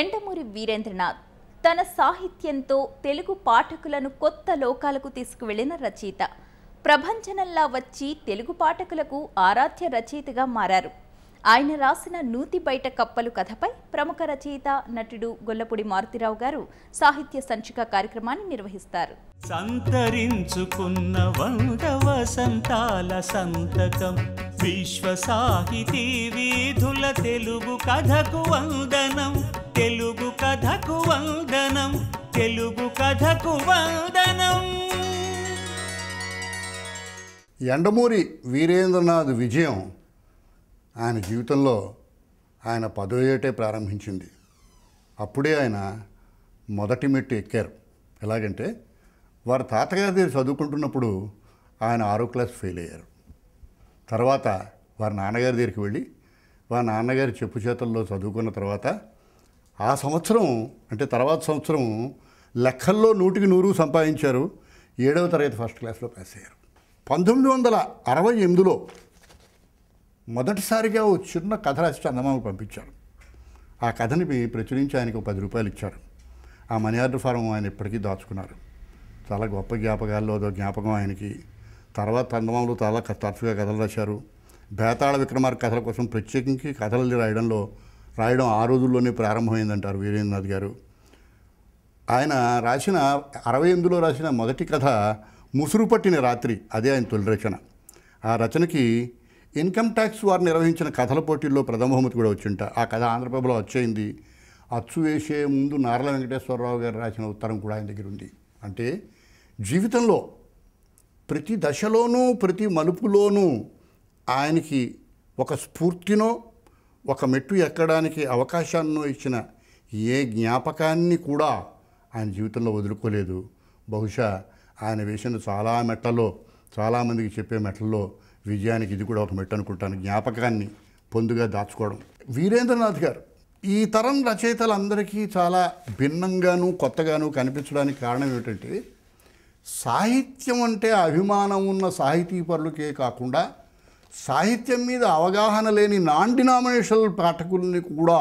ఎండమూరి వీరేంద్రనాథ్ తన సాహిత్యంతో తెలుగు పాఠకులను కొత్త లోకాలకు తీసుకువెళ్లిన రచయిత ప్రభంజనంలా వచ్చి తెలుగు పాఠకులకు ఆరాధ్య రచయితగా మారారు ఆయన రాసిన నూతి బయట కప్పలు కథపై ప్రముఖ రచయిత నటుడు గొల్లపూడి మారుతిరావు గారు సాహిత్య సంచిక కార్యక్రమాన్ని నిర్వహిస్తారు సంతరించుకున్న వంద సంతాల సంతకం విశ్వ సాహితీ వీధుల తెలుగు కథకు వందనం తెలుగు కథకు వందనం తెలుగు కథకు వందనం ఎండమూరి వీరేంద్రనాథ్ విజయం ఆయన జీవితంలో ఆయన పదవి ఏటే ప్రారంభించింది అప్పుడే ఆయన మొదటి మెట్టు ఎక్కారు ఎలాగంటే వారి తాతగారి దగ్గర చదువుకుంటున్నప్పుడు ఆయన ఆరో క్లాస్ ఫెయిల్ అయ్యారు తర్వాత వారి నాన్నగారి దగ్గరికి వెళ్ళి వారి నాన్నగారి చెప్పు చేతల్లో చదువుకున్న తర్వాత ఆ సంవత్సరం అంటే తర్వాత సంవత్సరం లెక్కల్లో నూటికి నూరు సంపాదించారు ఏడవ తరగతి ఫస్ట్ క్లాస్లో పాస్ అయ్యారు పంతొమ్మిది వందల అరవై ఎనిమిదిలో మొదటిసారిగా ఓ చిన్న కథ రాసి చందమామకు పంపించారు ఆ కథని ప్రచురించి ఆయనకు పది రూపాయలు ఇచ్చారు ఆ మనీ ఆర్డర్ ఫారం ఆయన ఇప్పటికీ దాచుకున్నారు చాలా గొప్ప జ్ఞాపకాల్లో అదో జ్ఞాపకం ఆయనకి తర్వాత చందమామలు చాలా తరచుగా కథలు రాశారు బేతాళ విక్రమార్ కథల కోసం ప్రత్యేకించి కథలు రాయడంలో రాయడం ఆ రోజుల్లోనే ప్రారంభమైందంటారు వీరేంద్రనాథ్ గారు ఆయన రాసిన అరవై ఎనిమిదిలో రాసిన మొదటి కథ ముసురు పట్టిన రాత్రి అదే ఆయన తొలి రచన ఆ రచనకి ఇన్కమ్ ట్యాక్స్ వారు నిర్వహించిన కథల పోటీల్లో ప్రథమ బహుమతి కూడా వచ్చింట ఆ కథ ఆంధ్రప్రభలో వచ్చేయింది అచ్చు వేసే ముందు నారల వెంకటేశ్వరరావు గారు రాసిన ఉత్తరం కూడా ఆయన దగ్గర ఉంది అంటే జీవితంలో ప్రతి దశలోనూ ప్రతి మలుపులోనూ ఆయనకి ఒక స్ఫూర్తినో ఒక మెట్టు ఎక్కడానికి అవకాశాన్ని ఇచ్చిన ఏ జ్ఞాపకాన్ని కూడా ఆయన జీవితంలో వదులుకోలేదు బహుశా ఆయన వేసిన చాలా మెట్టలో చాలామందికి చెప్పే మెట్టల్లో విజయానికి ఇది కూడా ఒక మెట్టు అనుకుంటాను జ్ఞాపకాన్ని పొందుగా దాచుకోవడం వీరేంద్రనాథ్ గారు ఈ తరం రచయితలందరికీ చాలా భిన్నంగాను కొత్తగాను కనిపించడానికి కారణం ఏమిటంటే సాహిత్యం అంటే అభిమానం ఉన్న సాహితీ పరులకే కాకుండా సాహిత్యం మీద అవగాహన లేని నాన్ డినామినేషనల్ పాఠకుల్ని కూడా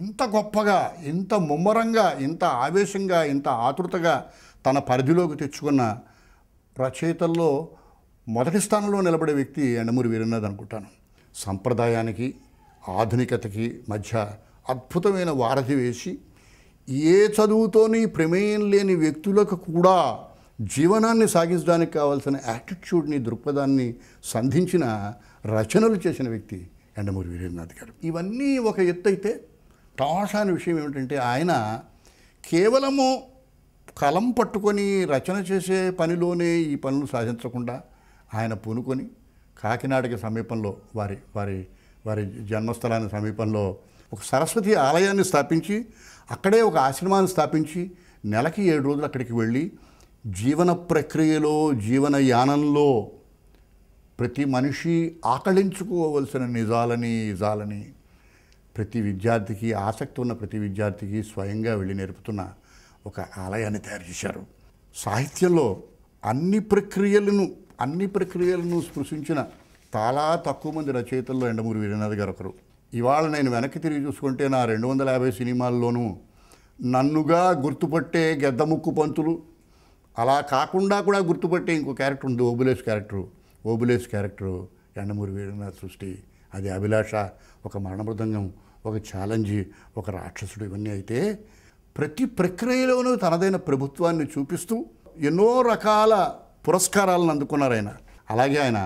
ఇంత గొప్పగా ఇంత ముమ్మరంగా ఇంత ఆవేశంగా ఇంత ఆతృతగా తన పరిధిలోకి తెచ్చుకున్న రచయితల్లో మొదటి స్థానంలో నిలబడే వ్యక్తి ఎండమూరి వీరన్నది అనుకుంటాను సంప్రదాయానికి ఆధునికతకి మధ్య అద్భుతమైన వారధి వేసి ఏ చదువుతోని ప్రమేయం లేని వ్యక్తులకు కూడా జీవనాన్ని సాగించడానికి కావాల్సిన యాటిట్యూడ్ని దృక్పథాన్ని సంధించిన రచనలు చేసిన వ్యక్తి ఎండమూరి వీరేంద్రనాథ్ గారు ఇవన్నీ ఒక ఎత్తు అయితే అనే విషయం ఏమిటంటే ఆయన కేవలము కలం పట్టుకొని రచన చేసే పనిలోనే ఈ పనులు సాధించకుండా ఆయన పూనుకొని కాకినాడకి సమీపంలో వారి వారి వారి జన్మస్థలాన్ని సమీపంలో ఒక సరస్వతి ఆలయాన్ని స్థాపించి అక్కడే ఒక ఆశ్రమాన్ని స్థాపించి నెలకి ఏడు రోజులు అక్కడికి వెళ్ళి జీవన ప్రక్రియలో జీవన యానంలో ప్రతి మనిషి ఆకలించుకోవలసిన నిజాలని ఇజాలని ప్రతి విద్యార్థికి ఆసక్తి ఉన్న ప్రతి విద్యార్థికి స్వయంగా వెళ్ళి నేర్పుతున్న ఒక ఆలయాన్ని తయారు చేశారు సాహిత్యంలో అన్ని ప్రక్రియలను అన్ని ప్రక్రియలను స్పృశించిన చాలా తక్కువ మంది రచయితల్లో ఎండమూరి వీరనాథ్ గారు ఒకరు ఇవాళ నేను వెనక్కి తిరిగి చూసుకుంటే నా రెండు వందల యాభై సినిమాల్లోనూ నన్నుగా గుర్తుపట్టే గెద్దముక్కు పంతులు అలా కాకుండా కూడా గుర్తుపట్టే ఇంకో క్యారెక్టర్ ఉంది ఓబులేస్ క్యారెక్టరు ఓబులేస్ క్యారెక్టరు ఎండమూరి వీరనాథ్ సృష్టి అది అభిలాష ఒక మరణమృదంగం ఒక ఛాలెంజ్ ఒక రాక్షసుడు ఇవన్నీ అయితే ప్రతి ప్రక్రియలోనూ తనదైన ప్రభుత్వాన్ని చూపిస్తూ ఎన్నో రకాల పురస్కారాలను అందుకున్నారు ఆయన అలాగే ఆయన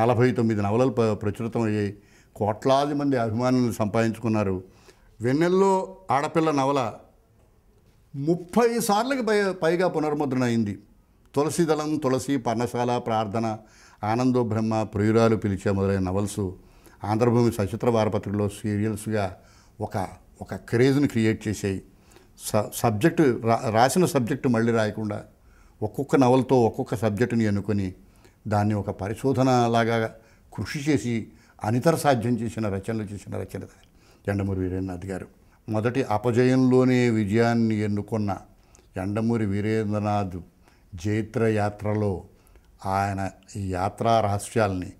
నలభై తొమ్మిది నవలలు ప్రచురితం అయ్యాయి కోట్లాది మంది అభిమానులు సంపాదించుకున్నారు వెన్నెల్లో ఆడపిల్ల నవల ముప్పై సార్లకి పై పైగా పునర్ముద్రణ అయింది తులసిదళం తులసి పర్ణశాల ప్రార్థన ఆనందో బ్రహ్మ ప్రియురాలు పిలిచే మొదలైన నవల్స్ ఆంధ్రభూమి సచిత్ర వారపత్రికలో సీరియల్స్గా ఒక ఒక క్రేజ్ని క్రియేట్ చేసాయి స సబ్జెక్టు రా రాసిన సబ్జెక్టు మళ్ళీ రాయకుండా ఒక్కొక్క నవలతో ఒక్కొక్క సబ్జెక్టుని ఎన్నుకొని దాన్ని ఒక పరిశోధన లాగా కృషి చేసి అనితర సాధ్యం చేసిన రచనలు చేసిన రచన ఎండమూరి వీరేంద్రనాథ్ గారు మొదటి అపజయంలోనే విజయాన్ని ఎన్నుకున్న ఎండమూరి వీరేంద్రనాథ్ జైత్ర యాత్రలో ఆయన యాత్రా రహస్యాల్ని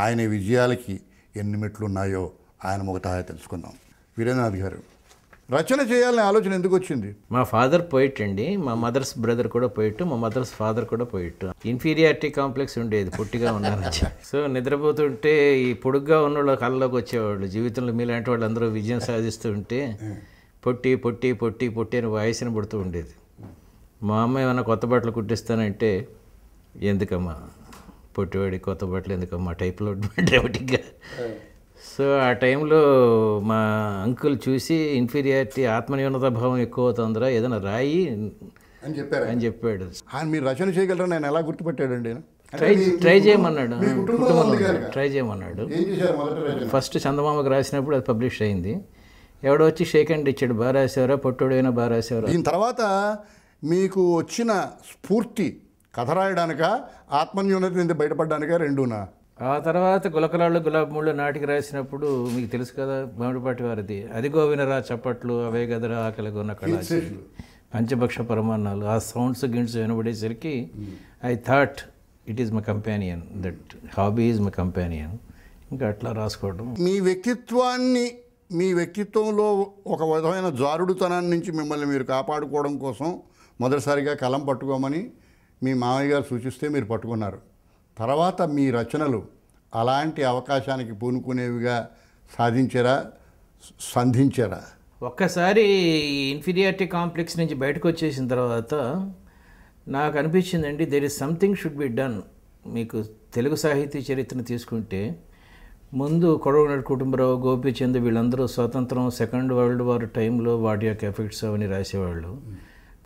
ఆయన విజయాలకి ఎన్ని మెట్లున్నాయో ఆయన ఒకటా తెలుసుకుందాం వీరేంద్రనాథ్ గారు రచన చేయాలనే ఆలోచన ఎందుకు వచ్చింది మా ఫాదర్ పోయిట్ అండి మా మదర్స్ బ్రదర్ కూడా పోయిట్టు మా మదర్స్ ఫాదర్ కూడా పోయిట్టు ఇన్ఫీరియారిటీ కాంప్లెక్స్ ఉండేది పొట్టిగా ఉన్నారు సో నిద్రపోతుంటే ఈ పొడుగ్గా ఉన్న వాళ్ళ కళ్ళలోకి వచ్చేవాళ్ళు జీవితంలో మీలాంటి వాళ్ళందరూ విజయం సాధిస్తూ ఉంటే పొట్టి పొట్టి పొట్టి పొట్టి అని వాయిస్ని పుడుతూ ఉండేది మా అమ్మ ఏమైనా కొత్త బట్టలు కుట్టిస్తానంటే ఎందుకమ్మా పొట్టివాడి కొత్త బట్టలు ఎందుకమ్మా టైప్లో బట్టలు ఒకటిగా సో ఆ టైంలో మా అంకుల్ చూసి ఇన్ఫీరియారిటీ ఆత్మన్యూనత భావం ఎక్కువ అవుతుందిరా ఏదైనా రాయి అని చెప్పారు అని చెప్పాడు మీరు రచన చేయగలరా నేను ఎలా గుర్తుపెట్టాడండి ట్రై ట్రై చేయమన్నాడు ట్రై చేయమన్నాడు ఫస్ట్ చందమామకు రాసినప్పుడు అది పబ్లిష్ అయింది ఎవడో వచ్చి షేక్ అండ్ ఇచ్చాడు బాగా రాసేవరా పొట్టుడైనా బాగా రాసేవారా దీని తర్వాత మీకు వచ్చిన స్ఫూర్తి కథ రాయడానిక ఆత్మన్యూనత నుంచి బయటపడడానిక రెండునా ఆ తర్వాత గులకలాళ్ళు ముళ్ళు నాటికి రాసినప్పుడు మీకు తెలుసు కదా మామిడిపాటి వారిది అది గోవినరా చప్పట్లు అవే గదరా ఆకలిగా ఉన్న కళాచి పంచభక్ష పరమాన్నాలు ఆ సౌండ్స్ గిండ్స్ వినబడేసరికి I thought it is my companion that hobby is my companion ఇంకా అట్లా రాసుకోవడం మీ వ్యక్తిత్వాన్ని మీ వ్యక్తిత్వంలో ఒక విధమైన జారుడుతనాన్ని నుంచి మిమ్మల్ని మీరు కాపాడుకోవడం కోసం మొదటిసారిగా కలం పట్టుకోమని మీ మామయ్య గారు సూచిస్తే మీరు పట్టుకున్నారు తర్వాత మీ రచనలు అలాంటి అవకాశానికి పూనుకునేవిగా సాధించరా సంధించరా ఒక్కసారి ఇన్ఫీరియారిటీ కాంప్లెక్స్ నుంచి బయటకు వచ్చేసిన తర్వాత నాకు అనిపించిందండి there is something should be done మీకు తెలుగు సాహిత్య చరిత్రను తీసుకుంటే ముందు కొడవనాడు కుటుంబరావు గోపీచంద్ వీళ్ళందరూ స్వాతంత్రం సెకండ్ వరల్డ్ వార్ టైంలో వాటి యొక్క ఎఫెక్ట్స్ అవన్నీ రాసేవాళ్ళు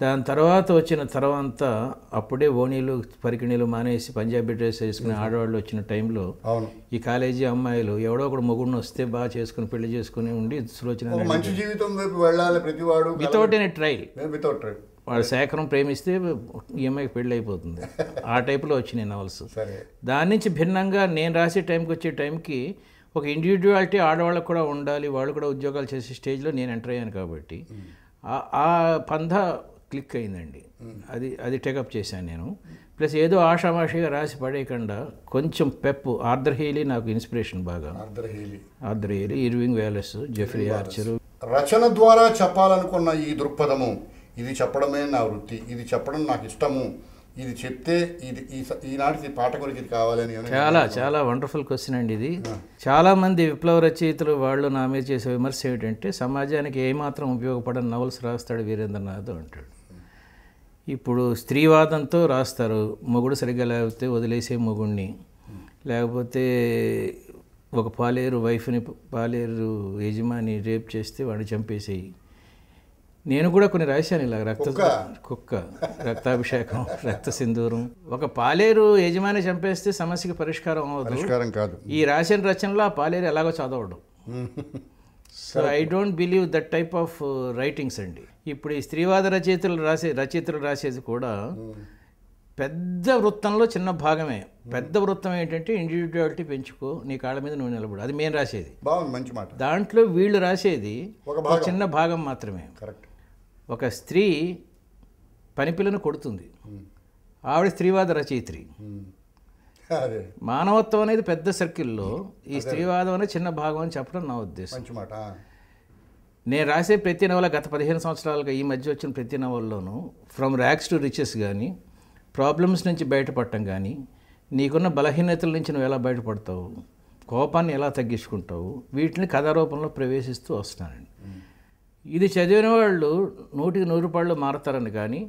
దాని తర్వాత వచ్చిన తర్వాత అప్పుడే ఓణీలు పరికిణీలు మానేసి పంజాబీ డ్రెస్ వేసుకుని ఆడవాళ్ళు వచ్చిన టైంలో ఈ కాలేజీ అమ్మాయిలు ఎవడో ఒకడు మొగుడిని వస్తే బాగా చేసుకుని పెళ్లి చేసుకుని ఉండి సులోచన మంచి జీవితం వైపు వెళ్ళాలి ప్రతివాడు without any try without try వాడు శేఖరం ప్రేమిస్తే ఈఎంఐకి e పెళ్ళి అయిపోతుంది ఆ టైప్లో వచ్చినాయి నవల్స్ దాని నుంచి భిన్నంగా నేను రాసే టైంకి వచ్చే టైంకి ఒక ఇండివిజువాలిటీ ఆడవాళ్ళకు కూడా ఉండాలి వాళ్ళు కూడా ఉద్యోగాలు చేసే స్టేజ్లో నేను ఎంటర్ అయ్యాను కాబట్టి ఆ పంధ క్లిక్ అయిందండి అది అది టేకప్ చేశాను నేను ప్లస్ ఏదో ఆషామాషిగా రాసి పడేయకుండా కొంచెం పెప్పు ఆర్ద్రహేలి నాకు ఇన్స్పిరేషన్ బాగా Arthur Hailey Irving Wallace Jeffrey Archer రచన ద్వారా చెప్పాలనుకున్న ఈ దృక్పథము ఇది చెప్పడమే నా వృత్తి ఇది చెప్పడం నాకు ఇష్టము ఇది చెప్తే ఇది ఈనాటి పాఠకులకి ఇది కావాలని చాలా చాలా వండర్ఫుల్ క్వశ్చన్ అండి ఇది చాలామంది విప్లవ రచయితలు వాళ్ళు నా మీద చేసే విమర్శ ఏమిటంటే సమాజానికి ఏమాత్రం ఉపయోగపడని నవల్స్ రాస్తాడు వీరేంద్రనాథ్ అంటాడు ఇప్పుడు స్త్రీవాదంతో రాస్తారు మొగుడు సరిగ్గా లేకపోతే వదిలేసే మొగుడిని లేకపోతే ఒక పాలేరు వైఫ్ని పాలేరు యజమాని రేప్ చేస్తే వాడిని చంపేసేయి నేను కూడా కొన్ని రాశాను ఇలా రక్త కుక్క రక్తాభిషేకం రక్త సింధూరం ఒక పాలేరు యజమాని చంపేస్తే సమస్యకి పరిష్కారం అవ్వదు కాదు ఈ రాసిన రచనలో ఆ పాలేరు ఎలాగో చదవడం so I don't believe that type of writings అండి ఇప్పుడు ఈ స్త్రీవాద రచయితలు రాసే రచయితలు రాసేది కూడా పెద్ద వృత్తంలో చిన్న భాగమే పెద్ద వృత్తం ఏంటంటే ఇండివిజువాలిటీ పెంచుకో నీ కాళ్ళ మీద నువ్వు నిలబడు అది మేము రాసేది బాగుంది మంచి మాట దాంట్లో వీళ్ళు రాసేది ఒక చిన్న భాగం మాత్రమే కరెక్ట్ ఒక స్త్రీ పనిపిల్లను కొడుతుంది ఆవిడ స్త్రీవాద రచయిత్రి మానవత్వం అనేది పెద్ద సర్కిల్లో ఈ స్త్రీవాదం అనేది చిన్న భాగం అని చెప్పడం నా ఉద్దేశం నేను రాసే ప్రతి నవల గత పదిహేను సంవత్సరాలుగా ఈ మధ్య వచ్చిన ప్రతి నవల్లోనూ ఫ్రమ్ ర్యాక్స్ టు రిచెస్ కానీ ప్రాబ్లమ్స్ నుంచి బయటపడటం కానీ నీకున్న బలహీనతల నుంచి నువ్వు ఎలా బయటపడతావు కోపాన్ని ఎలా తగ్గించుకుంటావు వీటిని కథారూపంలో ప్రవేశిస్తూ వస్తానండి ఇది చదివిన వాళ్ళు నూటికి నూరు రూపాయలు మారతారని కానీ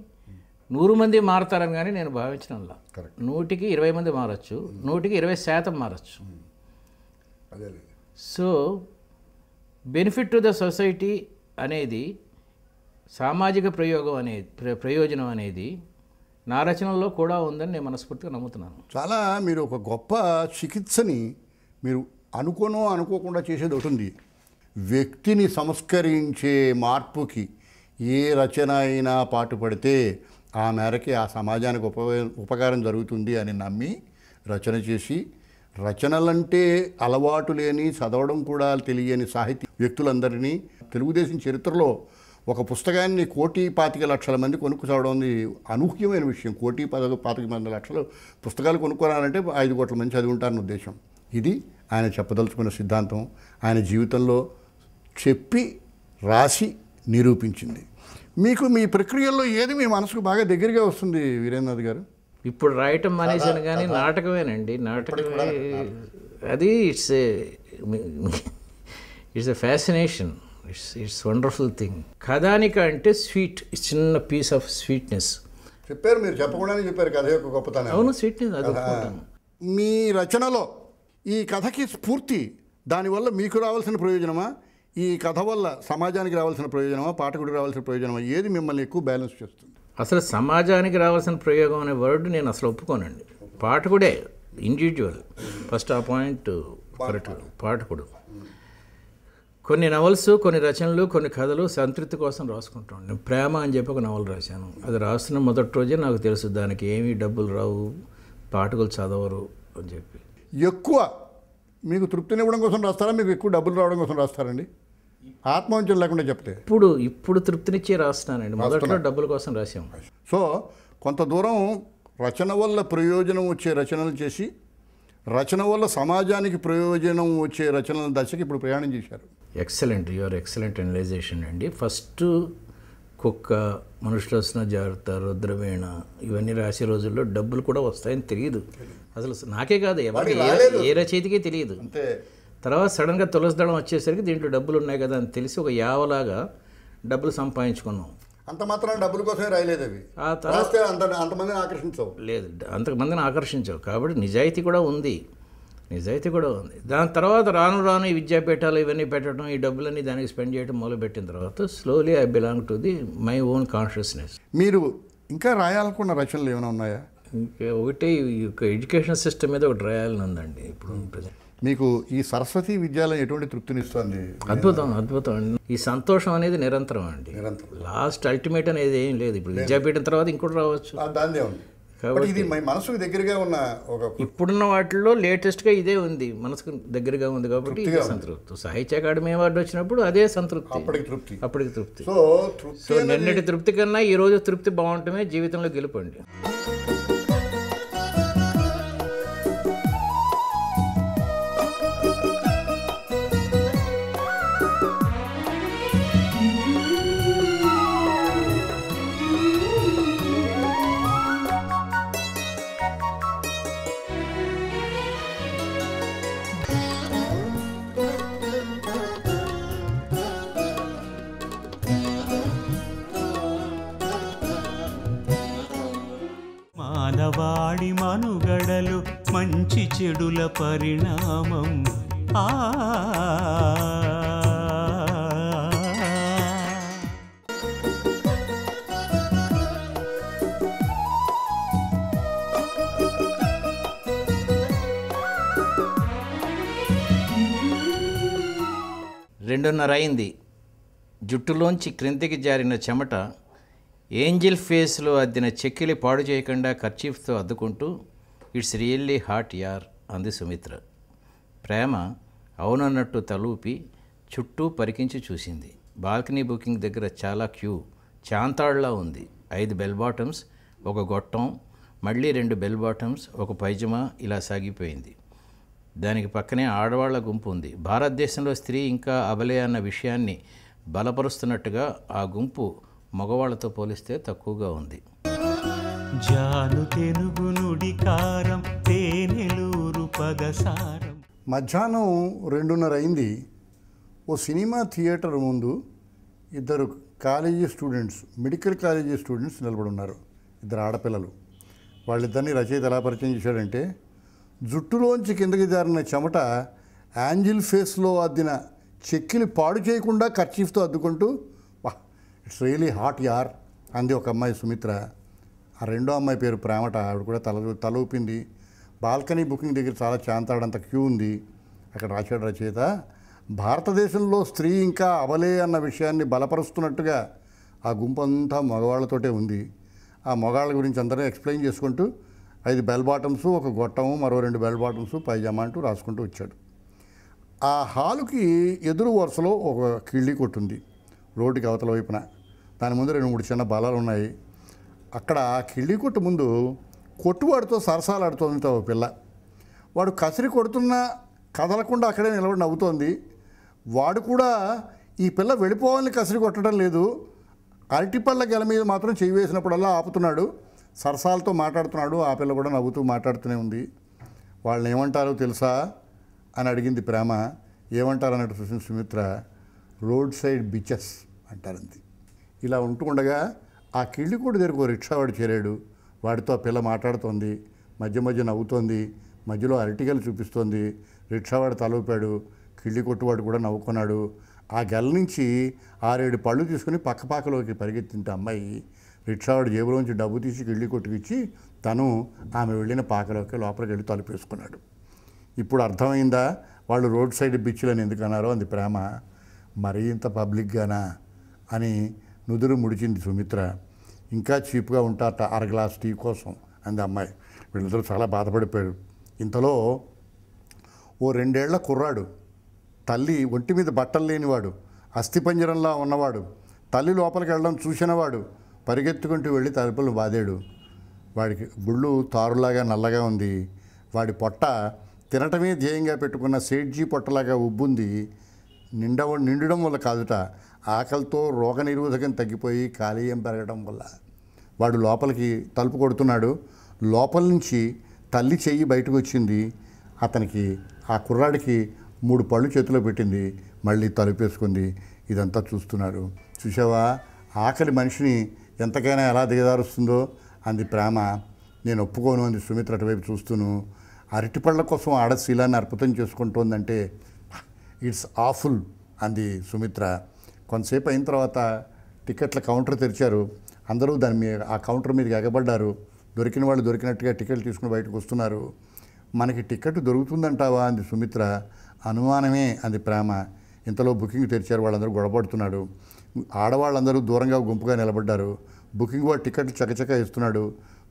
నూరు మంది మారతారని కానీ నేను భావించడంలా నూటికి ఇరవై మంది మారచ్చు నూటికి ఇరవై శాతం మారచ్చు hmm. So benefit to the society అనేది సామాజిక ప్రయోగం అనేది ప్రయోజనం అనేది నా రచనల్లో కూడా ఉందని నేను మనస్ఫూర్తిగా నమ్ముతున్నాను చాలా మీరు ఒక గొప్ప చికిత్సని మీరు అనుకోనో అనుకోకుండా చేసేది ఒకటి ఉంది వ్యక్తిని సంస్కరించే మార్పుకి ఏ రచన అయినా పాటుపడితే ఆ మేరకి ఆ సమాజానికి ఉప ఉపకారం జరుగుతుంది అని నమ్మి రచన చేసి రచనలంటే అలవాటు లేని చదవడం కూడా తెలియని సాహితీ వ్యక్తులందరినీ తెలుగుదేశం చరిత్రలో ఒక పుస్తకాన్ని కోటి పాతిక లక్షల మంది కొనుక్కు చదవడం అనూహ్యమైన విషయం కోటి పాతిక పాతిక మంది లక్షలు పుస్తకాలు కొనుక్కోవాలంటే ఐదు కోట్ల మంది చదివి ఉద్దేశం ఇది ఆయన చెప్పదలుచుకున్న సిద్ధాంతం ఆయన జీవితంలో చెప్పి రాసి నిరూపించింది మీకు మీ ప్రక్రియల్లో ఏది మీ మనసుకు బాగా దగ్గరగా వస్తుంది వీరేంద్రనాథ్ గారు ఇప్పుడు రాయటం మానేశాను కానీ నాటకమేనండి నాటకమే అది it's a it's a fascination it's it's wonderful thing కథానిక అంటే స్వీట్ చిన్న పీస్ ఆఫ్ స్వీట్నెస్ చెప్పారు మీరు చెప్పకుండానే చెప్పారు కథ యొక్క గొప్పతనం అవును స్వీట్నెస్ అది మీ రచనలో ఈ కథకి స్ఫూర్తి దానివల్ల మీకు రావాల్సిన ప్రయోజనమా ఈ కథ వల్ల సమాజానికి రావాల్సిన ప్రయోజనమా పాఠకుడికి రావాల్సిన ప్రయోజనమా ఏది మిమ్మల్ని ఎక్కువ బ్యాలెన్స్ చేస్తుంది అసలు సమాజానికి రావాల్సిన ప్రయోగం అనే వర్డ్ నేను అసలు ఒప్పుకోనండి పాఠకుడే ఇండివిజువల్ ఫస్ట్ ఆ పాయింట్ కరెక్ట్ పాఠకుడు కొన్ని నవల్స్ కొన్ని రచనలు కొన్ని కథలు సంతృప్తి కోసం రాసుకుంటాం నేను ప్రేమ అని చెప్పి ఒక నవల్ రాశాను అది రాస్తున్న మొదటి రోజే నాకు తెలుసు దానికి ఏమీ డబ్బులు రావు పాఠకులు చదవరు అని చెప్పి ఎక్కువ మీకు తృప్తినివ్వడం కోసం రాస్తారా మీకు ఎక్కువ డబ్బులు రావడం కోసం రాస్తారండి ఆత్మవంచన లేకుండా చెప్తే ఇప్పుడు ఇప్పుడు తృప్తినిచ్చి రాస్తున్నానండి మొదట్లో డబ్బుల కోసం రాసాం సో కొంత దూరం రచన వల్ల ప్రయోజనం వచ్చే రచనలు చేసి రచన వల్ల సమాజానికి ప్రయోజనం వచ్చే రచనల దశకి ఇప్పుడు ప్రయాణం చేశారు ఎక్సలెంట్ యువర్ ఎక్సలెంట్ అనలైజేషన్ అండి ఫస్ట్ కుక్క వస్తున్న జాగ్రత్త రుద్రవేణ ఇవన్నీ రాసే రోజుల్లో డబ్బులు కూడా వస్తాయని తెలియదు అసలు నాకే కాదు ఎవరికి ఏ రచయితకే తెలియదు అంతే తర్వాత సడన్గా తులసి దళం వచ్చేసరికి దీంట్లో డబ్బులు ఉన్నాయి కదా అని తెలిసి ఒక యావలాగా డబ్బులు సంపాదించుకున్నాం అంత మాత్రం డబ్బుల కోసమే రాయలేదు అవి ఆ తర్వాత అంత అంతమందిని ఆకర్షించవు లేదు అంతమందిని ఆకర్షించవు కాబట్టి నిజాయితీ కూడా ఉంది నిజాయితీ కూడా ఉంది దాని తర్వాత రాను రాను ఈ విద్యాపీఠాలు ఇవన్నీ పెట్టడం ఈ డబ్బులన్నీ దానికి స్పెండ్ చేయడం మొదలుపెట్టిన తర్వాత slowly I belong to the my own consciousness మీరు ఇంకా రాయాలనుకున్న రచనలు ఏమైనా ఉన్నాయా ఇంకా యొక్క ఎడ్యుకేషన్ సిస్టమ్ మీద ఒకటి రాయాలని ఉందండి ఇప్పుడు ప్రజెంట్ మీకు ఈ సరస్వతి విద్యాలయం ఎటువంటి తృప్తినిస్తుంది అద్భుతం అద్భుతం అండి ఈ సంతోషం అనేది నిరంతరం అండి నిరంతరం లాస్ట్ అల్టిమేట్ అనేది ఏం లేదు ఇప్పుడు విద్యాపీఠం తర్వాత ఇంకోటి రావచ్చు కాబట్టి ఇది మనసుకు దగ్గరగా ఉన్న ఒక ఇప్పుడున్న వాటిల్లో లేటెస్ట్గా ఇదే ఉంది మనసుకు దగ్గరగా ఉంది కాబట్టి సంతృప్తి సాహిత్య అకాడమీ అవార్డు వచ్చినప్పుడు అదే సంతృప్తి అప్పటికి తృప్తి అప్పటికి తృప్తి సో నిన్నటి తృప్తి కన్నా ఈరోజు తృప్తి బాగుంటమే జీవితంలో గెలుపండి చెడుల పరిణామం ఆ రెండున్నర అయింది జుట్టులోంచి క్రిందికి జారిన చెమట ఏంజిల్ ఫేస్లో అద్దిన చెక్కిలి పాడు చేయకుండా ఖర్చీఫ్తో అద్దుకుంటూ ఇట్స్ రియల్లీ హాట్ యార్ అంది సుమిత్ర ప్రేమ అవునన్నట్టు తలూపి చుట్టూ పరికించి చూసింది బాల్కనీ బుకింగ్ దగ్గర చాలా క్యూ చాంతాళ్లా ఉంది ఐదు బెల్ బాటమ్స్ ఒక గొట్టం మళ్ళీ రెండు బెల్ బాటమ్స్ ఒక పైజమా ఇలా సాగిపోయింది దానికి పక్కనే ఆడవాళ్ల గుంపు ఉంది భారతదేశంలో స్త్రీ ఇంకా అబలే అన్న విషయాన్ని బలపరుస్తున్నట్టుగా ఆ గుంపు మగవాళ్లతో పోలిస్తే తక్కువగా ఉంది జాను తెలుగు నుడి కారం తేనెలు పదసారం మధ్యాహ్నం రెండున్నర అయింది ఓ సినిమా థియేటర్ ముందు ఇద్దరు college students medical college students నిలబడి ఉన్నారు ఇద్దరు ఆడపిల్లలు వాళ్ళిద్దరిని రచయిత ఎలా పరిచయం చేశాడంటే జుట్టులోంచి కిందకి జారిన చెమట యాంజిల్ ఫేస్లో అద్దిన చెక్కిని పాడు చేయకుండా కర్చీఫ్తో అద్దుకుంటూ వా ఇట్స్ రియలీ హాట్ యార్ అంది ఒక అమ్మాయి సుమిత్ర ఆ రెండో అమ్మాయి పేరు ప్రేమట ఆవిడ కూడా తల తలూపింది బాల్కనీ బుకింగ్ దగ్గర చాలా చాంతాడంత క్యూ ఉంది అక్కడ రాశాడు రచయిత భారతదేశంలో స్త్రీ ఇంకా అవలే అన్న విషయాన్ని బలపరుస్తున్నట్టుగా ఆ గుంపు అంతా మగవాళ్ళతోటే ఉంది ఆ మగాళ్ళ గురించి అందరూ ఎక్స్ప్లెయిన్ చేసుకుంటూ ఐదు బెల్ బాటమ్స్ ఒక గొట్టము మరో రెండు బెల్ బాటమ్స్ పైజామా అంటూ రాసుకుంటూ వచ్చాడు ఆ హాలుకి ఎదురు వరుసలో ఒక కిళ్ళీ కొట్టుంది రోడ్డుకి అవతల వైపున దాని ముందు రెండు మూడు చిన్న బలాలు ఉన్నాయి అక్కడ కిళ్ళి కొట్టు ముందు కొట్టువాడితో సరసాలాడుతోంది ఓ పిల్ల వాడు కసిరి కొడుతున్నా కదలకుండా అక్కడే నిలబడి నవ్వుతోంది వాడు కూడా ఈ పిల్ల వెళ్ళిపోవాలని కసిరి కొట్టడం లేదు అరటిపళ్ళ గెల మీద మాత్రం చేయి వేసినప్పుడల్లా ఆపుతున్నాడు సరసాలతో మాట్లాడుతున్నాడు ఆ పిల్ల కూడా నవ్వుతూ మాట్లాడుతూనే ఉంది వాళ్ళని ఏమంటారో తెలుసా అని అడిగింది ప్రేమ ఏమంటారు అన్నట్టు సుమిత్ర రోడ్ సైడ్ బీచెస్ అంటారంది ఇలా ఉంటూ ఉండగా ఆ కిళ్ళికోడి రిక్షా వాడు చేరాడు వాడితో పిల్ల మాట్లాడుతోంది మధ్య మధ్య నవ్వుతోంది మధ్యలో అరటికలు చూపిస్తోంది రిక్షావాడు తలూపాడు కిళ్ళి కొట్టువాడు కూడా నవ్వుకున్నాడు ఆ గెల నుంచి ఆరేడు పళ్ళు తీసుకుని పక్కపాకలోకి పరిగెత్తింటే అమ్మాయి రిక్షావాడు జేబులోంచి డబ్బు తీసి కిళ్ళి కొట్టుకిచ్చి తను ఆమె వెళ్ళిన పాకలోకి లోపలికి వెళ్ళి తలుపేసుకున్నాడు ఇప్పుడు అర్థమైందా వాళ్ళు రోడ్ సైడ్ బిచ్చులని ఎందుకన్నారో అంది ప్రేమ మరీ ఇంత పబ్లిక్గానా అని నుదురు ముడిచింది సుమిత్ర ఇంకా చీప్గా ఉంటారట అర గ్లాస్ టీ కోసం అంది అమ్మాయి వీళ్ళిద్దరూ చాలా బాధపడిపోయారు ఇంతలో ఓ రెండేళ్ల కుర్రాడు తల్లి ఒంటి మీద బట్టలు లేనివాడు అస్థిపంజరంలా ఉన్నవాడు తల్లి లోపలికి వెళ్ళడం చూసినవాడు పరిగెత్తుకుంటూ వెళ్ళి తలుపులు బాధాడు వాడికి గుళ్ళు తారులాగా నల్లగా ఉంది వాడి పొట్ట తినటమే ధ్యేయంగా పెట్టుకున్న సేట్జీ పొట్టలాగా ఉబ్బుంది నిండ నిండడం వల్ల కాదుట ఆకలితో రోగ నిరోధకం తగ్గిపోయి కాలేయం పెరగడం వల్ల వాడు లోపలికి తలుపు కొడుతున్నాడు లోపల నుంచి తల్లి చెయ్యి బయటకు వచ్చింది అతనికి ఆ కుర్రాడికి మూడు పళ్ళు చేతిలో పెట్టింది మళ్ళీ తలుపేసుకుంది ఇదంతా చూస్తున్నారు చూసావా ఆకలి మనిషిని ఎంతకైనా ఎలా దిగదారుస్తుందో అంది ప్రేమ నేను ఒప్పుకోను అంది సుమిత్ర అటువైపు చూస్తూను అరటిపళ్ళ కోసం ఆడశీలాన్ని అర్పితం చేసుకుంటోందంటే ఇట్స్ ఆఫుల్ అంది సుమిత్ర కొంతసేపు అయిన తర్వాత టికెట్ల కౌంటర్ తెరిచారు అందరూ దాని మీద ఆ కౌంటర్ మీద ఎగబడ్డారు దొరికిన వాళ్ళు దొరికినట్టుగా టికెట్లు తీసుకుని బయటకు వస్తున్నారు మనకి టికెట్ దొరుకుతుందంటావా అంది సుమిత్ర అనుమానమే అంది ప్రేమ ఇంతలో బుకింగ్ తెరిచారు వాళ్ళందరూ గొడవపడుతున్నాడు ఆడవాళ్ళందరూ దూరంగా గుంపుగా నిలబడ్డారు బుకింగ్ వాడు టికెట్లు చకచక ఇస్తున్నాడు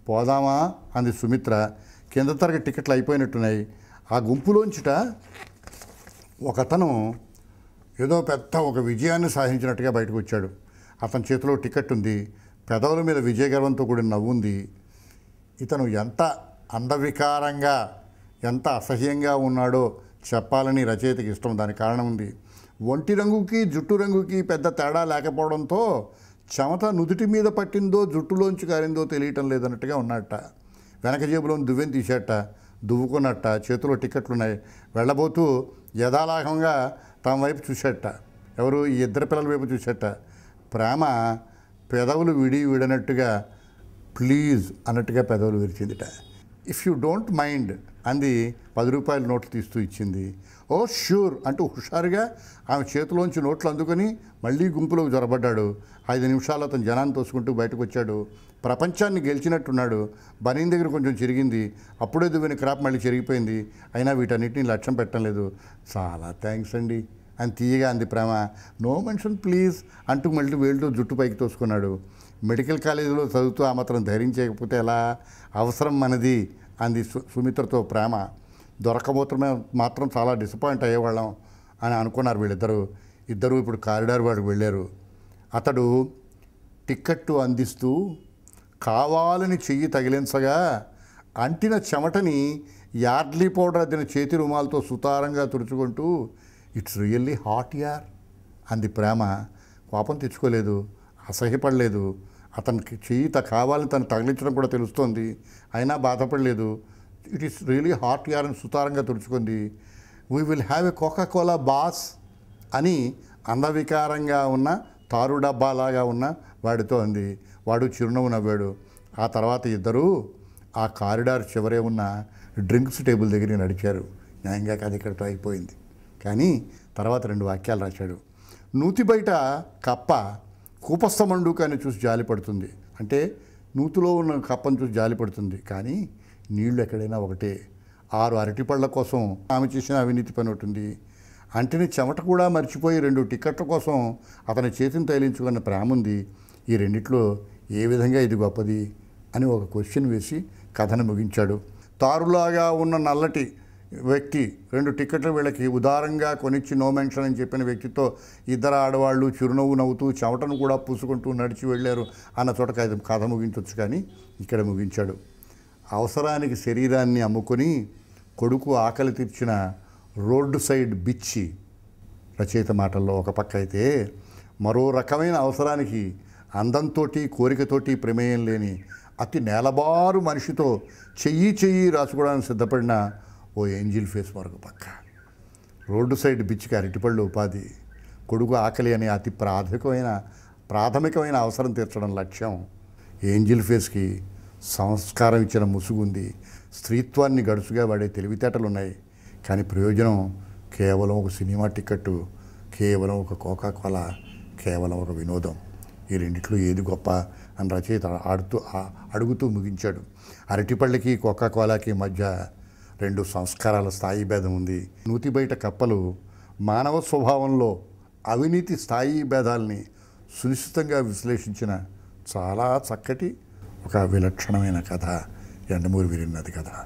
పోదామా అంది సుమిత్ర కింద తరగతి టికెట్లు అయిపోయినట్టున్నాయి ఆ గుంపులోంచిట ఒకతను ఏదో పెద్ద ఒక విజయాన్ని సాధించినట్టుగా బయటకు వచ్చాడు అతని చేతిలో టికెట్ ఉంది పెదవుల మీద విజయగర్వంతో కూడిన నవ్వు ఉంది ఇతను ఎంత అందవికారంగా ఎంత అసహ్యంగా ఉన్నాడో చెప్పాలని రచయితకి ఇష్టం దానికి కారణం ఉంది ఒంటి రంగుకి జుట్టు రంగుకి పెద్ద తేడా లేకపోవడంతో చెమత నుదుటి మీద పట్టిందో జుట్టులోంచి కారిందో తెలియటం లేదన్నట్టుగా ఉన్నట్ట వెనక జేబులో దువ్వెని తీసేట దువ్వుకున్నట్ట చేతిలో టికెట్లున్నాయి వెళ్ళబోతూ యథాలాఘంగా తమ వైపు చూసేట ఎవరు ఈ ఇద్దరు పిల్లల వైపు చూసేట ప్రేమ పెదవులు విడి విడనట్టుగా ప్లీజ్ అన్నట్టుగా పెదవులు విరిచిందిట ఇఫ్ యూ డోంట్ మైండ్ అంది పది రూపాయల నోట్లు తీస్తూ ఇచ్చింది ఓ oh, ష్యూర్ అంటూ హుషారుగా ఆమె చేతిలోంచి నోట్లు అందుకొని మళ్ళీ గుంపులోకి జొరబడ్డాడు ఐదు నిమిషాలు అతను జనాన్ని తోసుకుంటూ బయటకు వచ్చాడు ప్రపంచాన్ని గెలిచినట్టున్నాడు బనీన్ దగ్గర కొంచెం చిరిగింది అప్పుడే దువ్విన క్రాప్ మళ్ళీ చెరిగిపోయింది అయినా వీటన్నిటిని లక్ష్యం పెట్టడం లేదు చాలా థ్యాంక్స్ అండి అని తీయగా అంది ప్రేమ నో మెన్షన్ ప్లీజ్ అంటూ మళ్ళీ వేలుతో జుట్టు పైకి తోసుకున్నాడు మెడికల్ కాలేజీలో చదువుతూ ఆ మాత్రం ధైర్యం చేయకపోతే ఎలా అవసరం మనది అంది సుమిత్రతో ప్రేమ దొరకబోతమే మాత్రం చాలా డిసప్పాయింట్ అయ్యేవాళ్ళం అని అనుకున్నారు వీళ్ళిద్దరూ ఇద్దరు ఇప్పుడు కారిడార్ వాడికి వెళ్ళారు అతడు టిక్కెట్టు అందిస్తూ కావాలని చెయ్యి తగిలించగా అంటిన చెమటని యార్డ్లీ పౌడర్ అద్దిన చేతి రుమాలతో సుతారంగా తుడుచుకుంటూ ఇట్స్ రియల్లీ హాట్ యార్ అంది ప్రేమ కోపం తెచ్చుకోలేదు అసహ్యపడలేదు అతనికి చెయ్యి కావాలని తను తగిలించడం కూడా తెలుస్తోంది అయినా బాధపడలేదు ఇట్ ఈస్ రియలీ హాట్ యార్ అని సుతారంగా తుడుచుకుంది we will have a Coca Cola boss అని అందవికారంగా ఉన్న తారుడబ్బాలాగా ఉన్న వాడితో అంది వాడు చిరునవ్వు నవ్వాడు ఆ తర్వాత ఇద్దరూ ఆ కారిడార్ చివరే ఉన్న డ్రింక్స్ టేబుల్ దగ్గర నడిచారు న్యాయంగా కథ ఇక్కడితో అయిపోయింది కానీ తర్వాత రెండు వాక్యాలు రాశాడు నూతి బయట కప్ప కానీ చూసి జాలి పడుతుంది అంటే నూతిలో ఉన్న కప్పను చూసి జాలి పడుతుంది కానీ నీళ్లు ఎక్కడైనా ఒకటే ఆరు అరటిపళ్ళ కోసం ఆమె చేసిన అవినీతి పని ఉంటుంది అంటేనే చెమట కూడా మర్చిపోయి రెండు టికెట్ల కోసం అతని చేతిని తైలించుకున్న ప్రేమ ఉంది ఈ రెండిట్లో ఏ విధంగా ఇది గొప్పది అని ఒక క్వశ్చన్ వేసి కథను ముగించాడు తారులాగా ఉన్న నల్లటి వ్యక్తి రెండు టికెట్లు వీళ్ళకి ఉదారంగా కొనిచ్చి నో మెన్షన్ అని చెప్పిన వ్యక్తితో ఇద్దరు ఆడవాళ్ళు చిరునవ్వు నవ్వుతూ చెమటను కూడా పూసుకుంటూ నడిచి వెళ్ళారు అన్న చోట కథ ముగించవచ్చు కానీ ఇక్కడ ముగించాడు అవసరానికి శరీరాన్ని అమ్ముకొని కొడుకు ఆకలి తీర్చిన రోడ్డు సైడ్ బిచ్చి రచయిత మాటల్లో ఒక పక్క అయితే మరో రకమైన అవసరానికి అందంతోటి కోరికతోటి ప్రమేయం లేని అతి నేలబారు మనిషితో చెయ్యి చెయ్యి రాసుకోవడానికి సిద్ధపడిన ఓ ఏంజిల్ ఫేస్ మరొక పక్క రోడ్డు సైడ్ బిచ్చిక అరటిపళ్ళు ఉపాధి కొడుకు ఆకలి అనే అతి ప్రాథమికమైన ప్రాథమికమైన అవసరం తీర్చడం లక్ష్యం ఏంజిల్ ఫేస్కి సంస్కారం ఇచ్చిన ముసుగుంది స్త్రీత్వాన్ని గడుసుగా వాడే తెలివితేటలు ఉన్నాయి కానీ ప్రయోజనం కేవలం ఒక సినిమా టికెట్టు కేవలం ఒక కోకాకోలా కేవలం ఒక వినోదం ఈ రెండిట్లో ఏది గొప్ప అని రచయిత ఆడుతూ అడుగుతూ ముగించాడు అరటిపళ్ళకి కోకా కోలాకి మధ్య రెండు సంస్కారాల స్థాయి భేదం ఉంది నూతి బయట కప్పలు మానవ స్వభావంలో అవినీతి స్థాయి భేదాల్ని సునిశ్చితంగా విశ్లేషించిన చాలా చక్కటి ఒక విలక్షణమైన కథ ఎండమూరి వీరిన్నది కథ